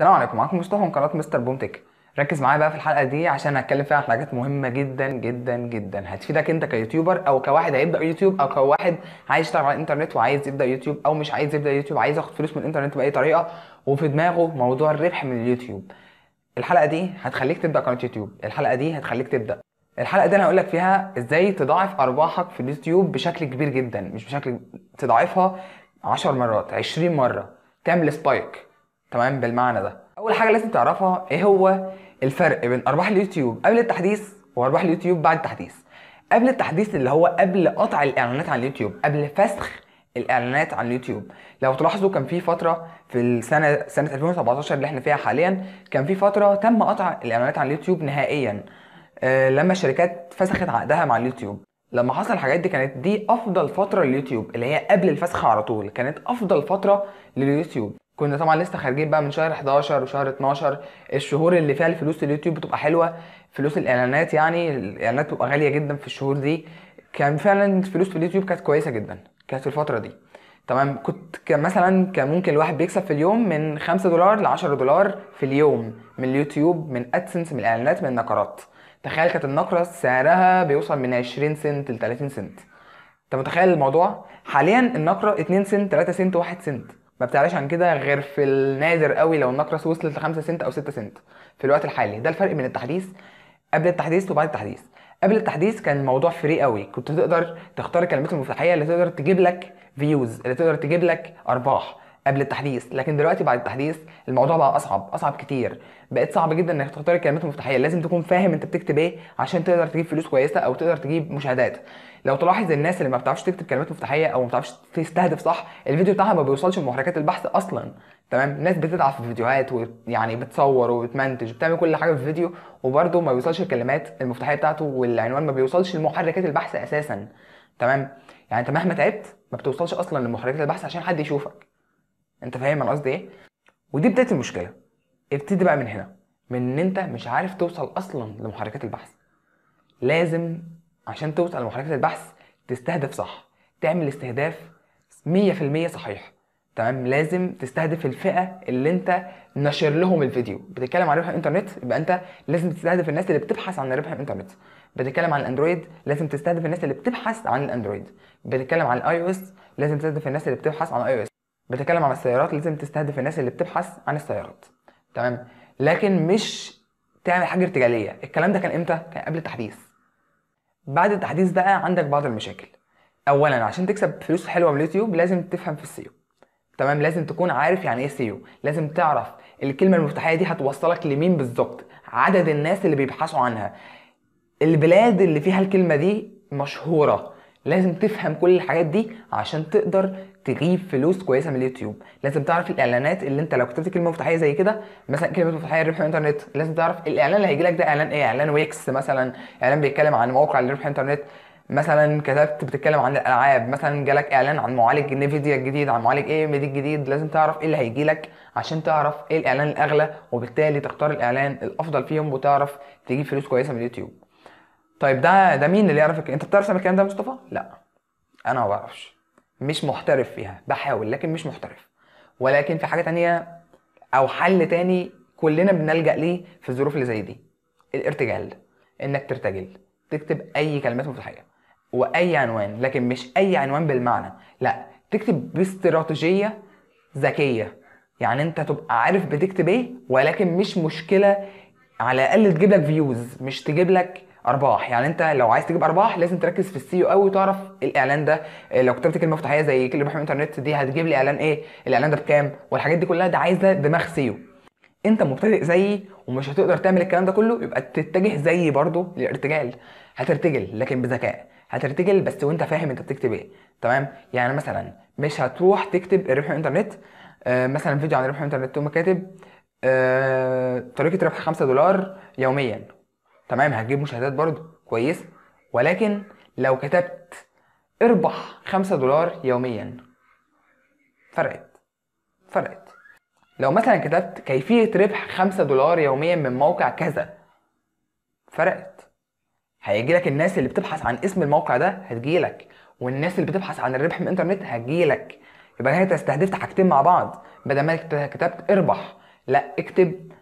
السلام عليكم معاكم مصطفى من قناه مستر بوم تك ركز معايا بقى في الحلقه دي عشان هتكلم فيها عن حاجات مهمه جدا جدا جدا هتفيدك انت كيوتيوبر او كواحد هيبدا يوتيوب او كواحد عايز يشتغل على الانترنت وعايز يبدا يوتيوب او مش عايز يبدا يوتيوب عايز ياخد فلوس من الانترنت باي طريقه وفي دماغه موضوع الربح من اليوتيوب الحلقه دي هتخليك تبدا قناه يوتيوب الحلقه دي هتخليك تبدا الحلقه دي انا هقول لك فيها ازاي تضاعف ارباحك في اليوتيوب بشكل كبير جدا مش بشكل تضاعفها 10 مرات 20 مره تعمل سبايك تمام بالمعنى ده اول حاجه لازم تعرفها ايه هو الفرق بين ارباح اليوتيوب قبل التحديث وارباح اليوتيوب بعد التحديث قبل التحديث اللي هو قبل قطع الاعلانات عن اليوتيوب قبل فسخ الاعلانات عن اليوتيوب لو تلاحظوا كان في فتره في السنه سنه 2017 اللي احنا فيها حاليا كان في فتره تم قطع الاعلانات عن اليوتيوب نهائيا آه لما الشركات فسخت عقدها مع اليوتيوب لما حصل الحاجات دي كانت دي افضل فتره لليوتيوب اللي هي قبل الفسخ على طول كانت افضل فتره لليوتيوب كنا طبعا لسه خارجين بقى من شهر 11 وشهر 12 الشهور اللي فيها الفلوس اليوتيوب بتبقى حلوه فلوس الاعلانات يعني الاعلانات بتبقى غاليه جدا في الشهور دي كان فعلا الفلوس في اليوتيوب كانت كويسه جدا كانت في الفتره دي تمام كنت كان مثلا كان ممكن الواحد بيكسب في اليوم من 5 دولار ل 10 دولار في اليوم من اليوتيوب من ادسنس من الاعلانات من النقرات تخيل كانت النقره سعرها بيوصل من 20 سنت ل 30 سنت انت متخيل الموضوع حاليا النقره 2 سنت 3 سنت 1 سنت ما بتعلاش عن كده غير في النادر قوي لو النقرس وصلت ل 5 سنت او 6 سنت في الوقت الحالي ده الفرق بين التحديث قبل التحديث وبعد التحديث قبل التحديث كان الموضوع فري قوي كنت تقدر تختار الكلمات المفتاحيه اللي تقدر تجيب لك فيوز اللي تقدر تجيب لك ارباح قبل التحديث لكن دلوقتي بعد التحديث الموضوع بقى اصعب اصعب كتير بقت صعب جدا انك تختار الكلمات المفتاحيه لازم تكون فاهم انت بتكتب ايه عشان تقدر تجيب فلوس كويسه او تقدر تجيب مشاهدات لو تلاحظ الناس اللي ما بتعرفش تكتب كلمات مفتاحيه او ما بتعرفش تستهدف صح الفيديو بتاعها ما بيوصلش لمحركات البحث اصلا تمام الناس بتتعب في الفيديوهات ويعني بتصور وبتمنتج بتعمل كل حاجه في الفيديو وبرده ما بيوصلش الكلمات المفتاحيه بتاعته والعنوان ما بيوصلش لمحركات البحث اساسا تمام يعني انت مهما تعبت ما بتوصلش اصلا لمحركات البحث عشان حد يشوفك انت فاهم انا قصدي ايه ودي بدايه المشكله ابتدي بقى من هنا من ان انت مش عارف توصل اصلا لمحركات البحث لازم عشان توصل لمحركات البحث تستهدف صح تعمل استهداف 100% صحيح تمام لازم تستهدف الفئه اللي انت نشر لهم الفيديو بتتكلم عن ربح الانترنت يبقى انت لازم تستهدف الناس اللي بتبحث عن ربح الانترنت بتتكلم عن الاندرويد لازم تستهدف الناس اللي بتبحث عن الاندرويد بتتكلم عن الاي او اس لازم تستهدف الناس اللي بتبحث عن الاي او اس بتتكلم عن السيارات لازم تستهدف الناس اللي بتبحث عن السيارات تمام لكن مش تعمل حاجه ارتجاليه الكلام ده كان امتى كان قبل التحديث بعد التحديث بقى عندك بعض المشاكل اولا عشان تكسب فلوس حلوه من اليوتيوب لازم تفهم في السيو تمام لازم تكون عارف يعني ايه سيو لازم تعرف الكلمه المفتاحيه دي هتوصلك لمين بالظبط عدد الناس اللي بيبحثوا عنها البلاد اللي فيها الكلمه دي مشهوره لازم تفهم كل الحاجات دي عشان تقدر تجيب فلوس كويسه من اليوتيوب لازم تعرف الاعلانات اللي انت لو كتبت كلمه مفتاحيه زي كده مثلا كلمه مفتاحيه ربح انترنت لازم تعرف الاعلان اللي هيجي لك ده اعلان ايه اعلان ويكس مثلا اعلان بيتكلم عن موقع لربح انترنت مثلا كتبت بتتكلم عن الالعاب مثلا جالك اعلان عن معالج نيفيديا الجديد عن معالج اي ام دي الجديد لازم تعرف ايه اللي هيجي لك عشان تعرف ايه الاعلان الاغلى وبالتالي تختار الاعلان الافضل فيهم وتعرف تجيب فلوس كويسه من اليوتيوب طيب ده ده مين اللي يعرف انت بتعرف تعمل الكلام ده يا مصطفى لا انا ما بعرفش مش محترف فيها بحاول لكن مش محترف ولكن في حاجه تانية او حل تاني كلنا بنلجا ليه في الظروف اللي زي دي الارتجال انك ترتجل تكتب اي كلمات مفتاحيه واي عنوان لكن مش اي عنوان بالمعنى لا تكتب باستراتيجيه ذكيه يعني انت تبقى عارف بتكتب ايه ولكن مش مشكله على الاقل تجيب لك فيوز مش تجيب لك ارباح يعني انت لو عايز تجيب ارباح لازم تركز في السيو قوي وتعرف الاعلان ده آه، لو كتبت كلمه مفتاحيه زي كلمه من الانترنت دي هتجيب لي اعلان ايه الاعلان ده بكام والحاجات دي كلها ده عايزه دماغ سيو انت مبتدئ زيي ومش هتقدر تعمل الكلام ده كله يبقى تتجه زيي برضه للارتجال هترتجل لكن بذكاء هترتجل بس وانت فاهم انت بتكتب ايه تمام يعني مثلا مش هتروح تكتب الربح الانترنت آه مثلا فيديو عن الربح الانترنت تقوم كاتب آه طريقه ربح 5 دولار يوميا تمام هتجيب مشاهدات برضه كويس ولكن لو كتبت اربح 5 دولار يوميا فرقت فرقت لو مثلا كتبت كيفية ربح 5 دولار يوميا من موقع كذا فرقت هيجي لك الناس اللي بتبحث عن اسم الموقع ده هتجي لك والناس اللي بتبحث عن الربح من الانترنت هتجي لك يبقى انت استهدفت حاجتين مع بعض بدل ما كتبت اربح لا اكتب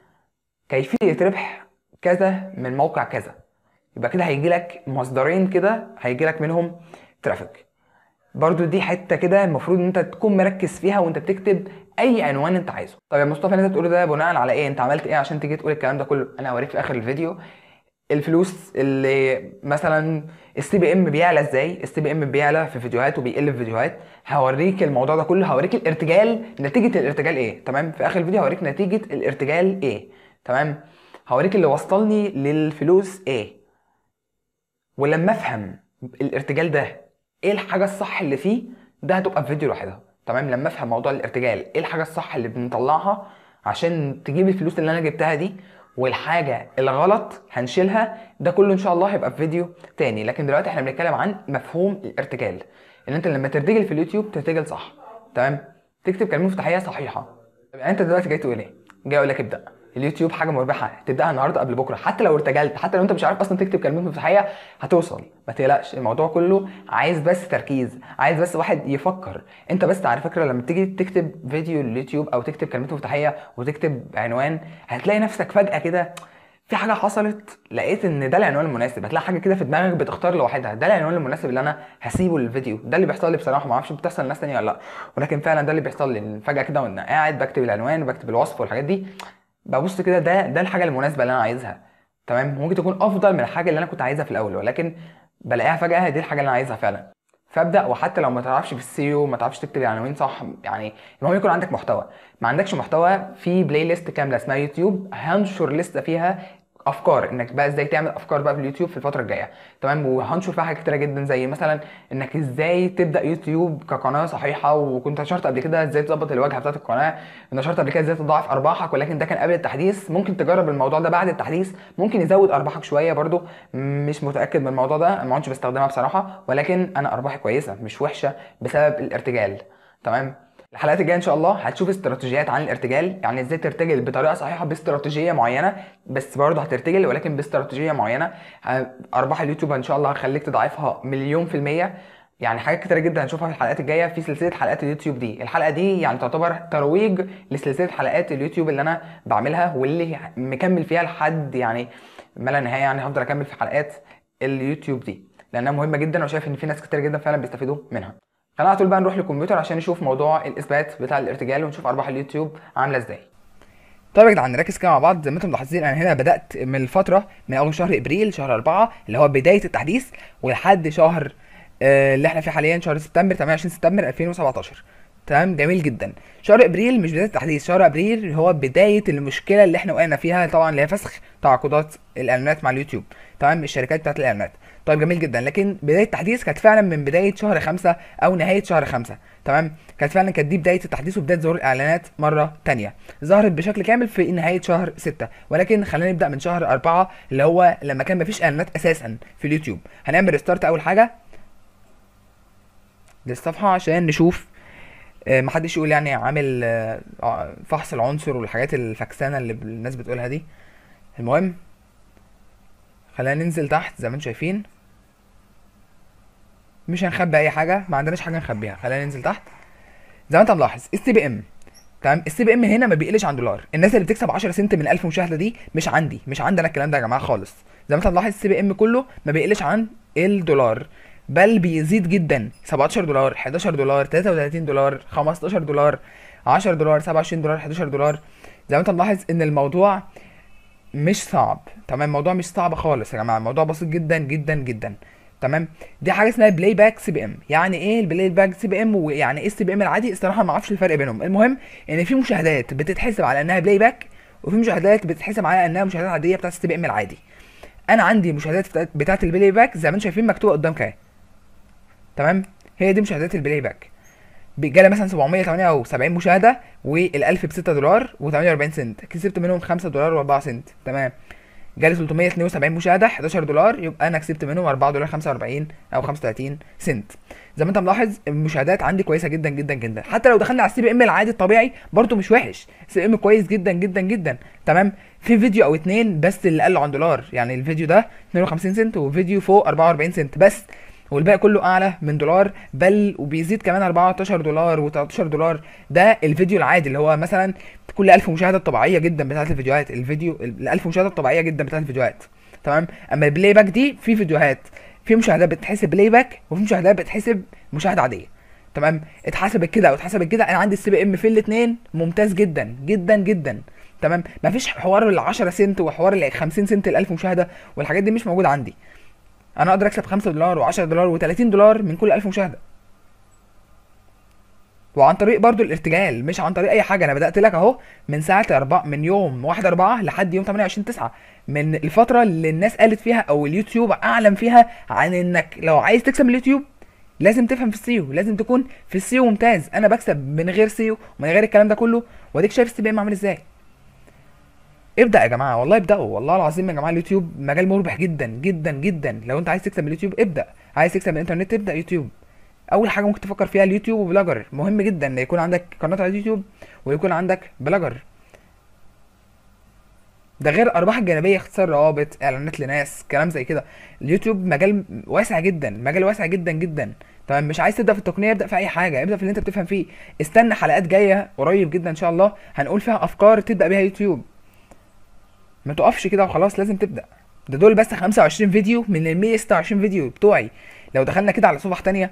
كيفية ربح كذا من موقع كذا يبقى كده هيجي لك مصدرين كده هيجي لك منهم ترافيك برضو دي حته كده المفروض ان انت تكون مركز فيها وانت بتكتب اي عنوان انت عايزه طب يا مصطفى اللي انت بتقوله ده بناء على ايه انت عملت ايه عشان تيجي تقول الكلام ده كله انا هوريك في اخر الفيديو الفلوس اللي مثلا السي بي ام بيعلى ازاي السي بي ام بيعلى في فيديوهات وبيقل في فيديوهات هوريك الموضوع ده كله هوريك الارتجال نتيجه الارتجال ايه تمام في اخر الفيديو هوريك نتيجه الارتجال ايه تمام هوريك اللي وصلني للفلوس ايه ولما افهم الارتجال ده ايه الحاجه الصح اللي فيه ده هتبقى في فيديو لوحدها تمام لما افهم موضوع الارتجال ايه الحاجه الصح اللي بنطلعها عشان تجيب الفلوس اللي انا جبتها دي والحاجه الغلط هنشيلها ده كله ان شاء الله هيبقى في فيديو تاني لكن دلوقتي احنا بنتكلم عن مفهوم الارتجال ان انت لما ترتجل في اليوتيوب ترتجل صح تمام تكتب كلمه مفتاحيه صحيحه يبقى يعني انت دلوقتي جاي تقول ايه جاي اقول لك ابدا اليوتيوب حاجه مربحه تبداها النهارده قبل بكره حتى لو ارتجلت حتى لو انت مش عارف اصلا تكتب كلمات مفتاحيه هتوصل ما تقلقش الموضوع كله عايز بس تركيز عايز بس واحد يفكر انت بس على فكره لما تيجي تكتب فيديو لليوتيوب او تكتب كلمات مفتاحيه وتكتب عنوان هتلاقي نفسك فجاه كده في حاجه حصلت لقيت ان ده العنوان المناسب هتلاقي حاجه كده في دماغك بتختار لوحدها ده العنوان المناسب اللي انا هسيبه للفيديو ده اللي بيحصل لي بصراحه ما اعرفش بتحصل لناس ثانيه ولا لا ولكن فعلا ده اللي بيحصل لي فجاه كده وانا قاعد بكتب العنوان بكتب الوصف والحاجات دي ببص كده ده ده الحاجه المناسبه اللي انا عايزها تمام ممكن تكون افضل من الحاجه اللي انا كنت عايزها في الاول ولكن بلاقيها فجاه دي الحاجه اللي انا عايزها فعلا فابدا وحتى لو ما تعرفش في السيو ما تعرفش تكتب عناوين صح يعني المهم يكون عندك محتوى ما عندكش محتوى في بلاي ليست كامله اسمها يوتيوب هنشر لسته فيها افكار انك بقى ازاي تعمل افكار بقى في اليوتيوب في الفتره الجايه تمام وهنشر فيها حاجات كتيره جدا زي مثلا انك ازاي تبدا يوتيوب كقناه صحيحه وكنت نشرت قبل كده ازاي تظبط الواجهه بتاعت القناه نشرت قبل كده ازاي تضاعف ارباحك ولكن ده كان قبل التحديث ممكن تجرب الموضوع ده بعد التحديث ممكن يزود ارباحك شويه برده مش متاكد من الموضوع ده ما كنتش بستخدمها بصراحه ولكن انا ارباحي كويسه مش وحشه بسبب الارتجال تمام الحلقات الجايه ان شاء الله هتشوف استراتيجيات عن الارتجال يعني ازاي ترتجل بطريقه صحيحه باستراتيجيه معينه بس برضه هترتجل ولكن باستراتيجيه معينه ارباح اليوتيوب ان شاء الله هخليك تضاعفها مليون في الميه يعني حاجات كتيره جدا هنشوفها في الحلقات الجايه في سلسله حلقات اليوتيوب دي الحلقه دي يعني تعتبر ترويج لسلسله حلقات اليوتيوب اللي انا بعملها واللي مكمل فيها لحد يعني ما لا نهايه يعني هفضل اكمل في حلقات اليوتيوب دي لانها مهمه جدا وشايف ان في ناس كتير جدا فعلا بيستفيدوا منها طول بقى نروح للكمبيوتر عشان نشوف موضوع الاثبات بتاع الارتجال ونشوف ارباح اليوتيوب عامله ازاي طيب يا جدعان نركز كده مع بعض زي ما انتم ملاحظين انا هنا بدات من الفتره من اول شهر ابريل شهر أربعة اللي هو بدايه التحديث ولحد شهر آه، اللي احنا فيه حاليا شهر سبتمبر 28 سبتمبر 2017 تمام جميل جدا شهر ابريل مش بدايه التحديث شهر ابريل هو بدايه المشكله اللي احنا وقعنا فيها طبعا اللي هي فسخ تعاقدات الاعلانات مع اليوتيوب تمام الشركات بتاعت الاعلانات طيب جميل جدا لكن بدايه التحديث كانت فعلا من بدايه شهر خمسة او نهايه شهر خمسة تمام كانت فعلا كانت دي بدايه التحديث وبدايه ظهور الاعلانات مره تانية ظهرت بشكل كامل في نهايه شهر ستة ولكن خلينا نبدا من شهر أربعة اللي هو لما كان مفيش اعلانات اساسا في اليوتيوب هنعمل ريستارت اول حاجه للصفحه عشان نشوف آه، محدش يقول يعني عامل آه، فحص العنصر والحاجات الفكسانه اللي الناس بتقولها دي المهم خلينا ننزل تحت زي ما انتم شايفين مش هنخبي اي حاجه ما عندناش حاجه نخبيها خلينا ننزل تحت زي ما انت ملاحظ السي بي ام تمام السي بي ام هنا ما بيقلش عن دولار الناس اللي بتكسب 10 سنت من 1000 مشاهده دي مش عندي مش عندنا الكلام ده يا جماعه خالص زي ما انت ملاحظ السي بي ام كله ما بيقلش عن الدولار بل بيزيد جدا 17 دولار 11 دولار 33 دولار 15 دولار 10 دولار 27 دولار 11 دولار زي ما انت ملاحظ ان الموضوع مش صعب تمام الموضوع مش صعب خالص يا جماعه الموضوع بسيط جدا جدا جدا تمام دي حاجه اسمها بلاي باك سي بي ام يعني ايه البلاي باك سي بي ام ويعني ايه السي بي ام العادي الصراحه ما اعرفش الفرق بينهم المهم ان في مشاهدات بتتحسب على انها بلاي باك وفي مشاهدات بتتحسب على انها مشاهدات عاديه بتاعت السي بي ام العادي انا عندي مشاهدات بتاعت البلاي باك زي ما انتم شايفين مكتوبه قدامك اهي تمام هي دي مشاهدات البلاي باك جالي مثلا 778 مشاهده وال1000 ب 6 دولار و48 سنت كسبت منهم 5 دولار و4 سنت تمام جالي 372 مشاهده 11 دولار يبقى انا كسبت منهم 4 دولار 45 او 35 سنت زي ما انت ملاحظ المشاهدات عندي كويسه جدا جدا جدا حتى لو دخلنا على السي بي ام العادي الطبيعي برده مش وحش السي بي ام كويس جدا جدا جدا تمام في فيديو او اتنين بس اللي قالوا عن دولار يعني الفيديو ده 52 سنت وفيديو فوق 44 سنت بس والباقي كله اعلى من دولار بل وبيزيد كمان 14 دولار و13 دولار ده الفيديو العادي اللي هو مثلا كل 1000 مشاهده الطبيعيه جدا بتاعه الفيديوهات الفيديو ال 1000 مشاهده الطبيعيه جدا بتاعه الفيديوهات تمام اما البلاي باك دي في فيديوهات في مشاهدات بتحسب بلاي باك وفي مشاهدات بتحسب مشاهده عاديه تمام اتحسبت كده او اتحسبت كده انا عندي السي بي ام في الاثنين ممتاز جدا جدا جدا تمام مفيش حوار ال 10 سنت وحوار ال 50 سنت ال 1000 مشاهده والحاجات دي مش موجوده عندي انا اقدر اكسب 5 دولار و10 دولار و30 دولار من كل 1000 مشاهده وعن طريق برضو الارتجال مش عن طريق اي حاجه انا بدات لك اهو من ساعه 4 من يوم 1 4 لحد يوم 28 9 من الفتره اللي الناس قالت فيها او اليوتيوب اعلم فيها عن انك لو عايز تكسب من اليوتيوب لازم تفهم في السيو لازم تكون في السيو ممتاز انا بكسب من غير سيو ومن غير الكلام ده كله واديك شايف السي بي ام عامل ازاي ابدا يا جماعه والله ابداوا والله العظيم يا جماعه اليوتيوب مجال مربح جدا جدا جدا لو انت عايز تكسب من اليوتيوب ابدا عايز تكسب من الانترنت ابدا يوتيوب اول حاجه ممكن تفكر فيها اليوتيوب وبلاجر مهم جدا ان يكون عندك قناه على اليوتيوب ويكون عندك بلاجر ده غير ارباح الجانبيه اختصار روابط اعلانات لناس كلام زي كده اليوتيوب مجال واسع جدا مجال واسع جدا جدا تمام مش عايز تبدا في التقنيه ابدا في اي حاجه ابدا في اللي انت بتفهم فيه استنى حلقات جايه قريب جدا ان شاء الله هنقول فيها افكار تبدا بيها يوتيوب ما تقفش كده وخلاص لازم تبدا ده دول بس 25 فيديو من ال 126 فيديو بتوعي لو دخلنا كده على صفح تانية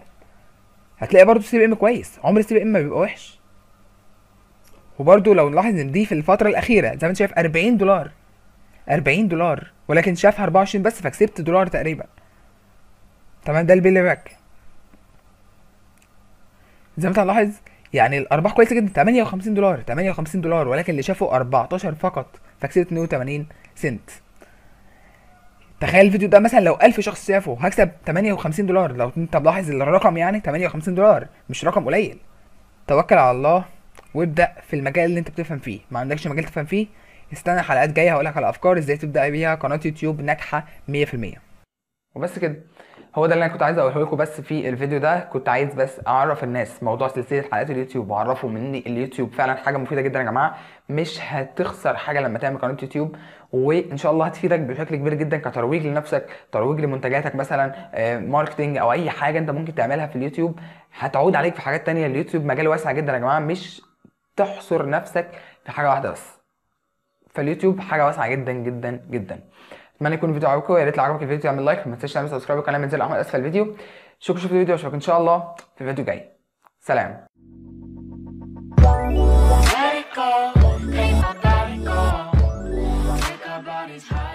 هتلاقي برضو سي بي ام كويس عمر السي بي ام ما بيبقى وحش وبرضو لو نلاحظ ان دي في الفتره الاخيره زي ما انت شايف 40 دولار 40 دولار ولكن شافها 24 بس فكسبت دولار تقريبا تمام ده البيلي باك زي ما انت هتلاحظ يعني الارباح كويسه جدا 58 دولار 58 دولار ولكن اللي شافوا 14 فقط فكسبت 82 سنت تخيل الفيديو ده مثلا لو 1000 شخص شافه هكسب 58 دولار لو انت ملاحظ الرقم يعني 58 دولار مش رقم قليل توكل على الله وابدا في المجال اللي انت بتفهم فيه ما عندكش مجال تفهم فيه استنى حلقات جايه لك على افكار ازاي تبدا بيها قناه يوتيوب ناجحه 100% وبس كده هو ده اللي انا كنت عايز اقوله لكم بس في الفيديو ده كنت عايز بس اعرف الناس موضوع سلسله حلقات اليوتيوب واعرفهم ان اليوتيوب فعلا حاجه مفيده جدا يا جماعه مش هتخسر حاجه لما تعمل قناه يوتيوب وان شاء الله هتفيدك بشكل كبير جدا كترويج لنفسك ترويج لمنتجاتك مثلا آه، ماركتنج او اي حاجه انت ممكن تعملها في اليوتيوب هتعود عليك في حاجات تانية اليوتيوب مجال واسع جدا يا جماعه مش تحصر نفسك في حاجه واحده بس فاليوتيوب حاجه واسعه جدا جدا جدا اتمنى يكون الفيديو عجبكم يا ريت لو عجبك الفيديو اعمل لايك ما تنساش تعمل سبسكرايب للقناه بنزل احمد اسفل الفيديو شكرا في الفيديو واشوفك ان شاء الله في فيديو جاي سلام it's